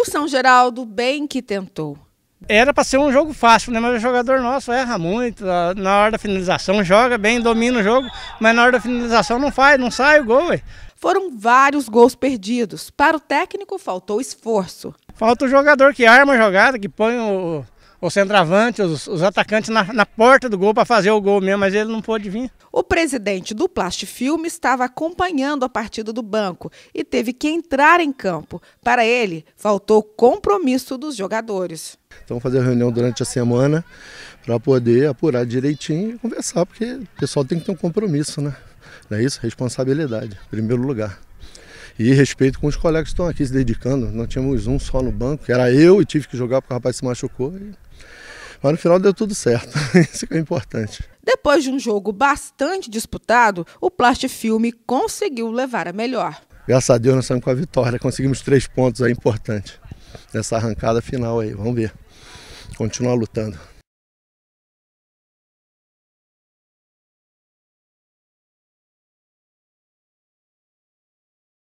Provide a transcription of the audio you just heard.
O São Geraldo bem que tentou. Era para ser um jogo fácil, né? Mas o jogador nosso erra muito. Ah, na hora da finalização joga bem, domina o jogo, mas na hora da finalização não faz, não sai o gol. Ué. Foram vários gols perdidos. Para o técnico faltou esforço. Falta o jogador que arma a jogada, que põe o, o centroavante, os, os atacantes na, na, porta do gol para fazer o gol mesmo, mas ele não pôde vir. O presidente do Plast Filme estava acompanhando a partida do banco e teve que entrar em campo. Para ele, faltou compromisso dos jogadores. Então fazer a reunião durante a semana para poder apurar direitinho e conversar, porque o pessoal tem que ter um compromisso, né? Não é isso? Responsabilidade, em primeiro lugar. E respeito com os colegas que estão aqui se dedicando. Não tínhamos um só no banco, era eu e tive que jogar porque o rapaz se machucou. E... Mas no final deu tudo certo. Isso que é importante. Depois de um jogo bastante disputado, o Plast Filme conseguiu levar a melhor. Graças a Deus nós saímos com a vitória. Conseguimos três pontos aí é importantes nessa arrancada final aí. Vamos ver. Continuar lutando.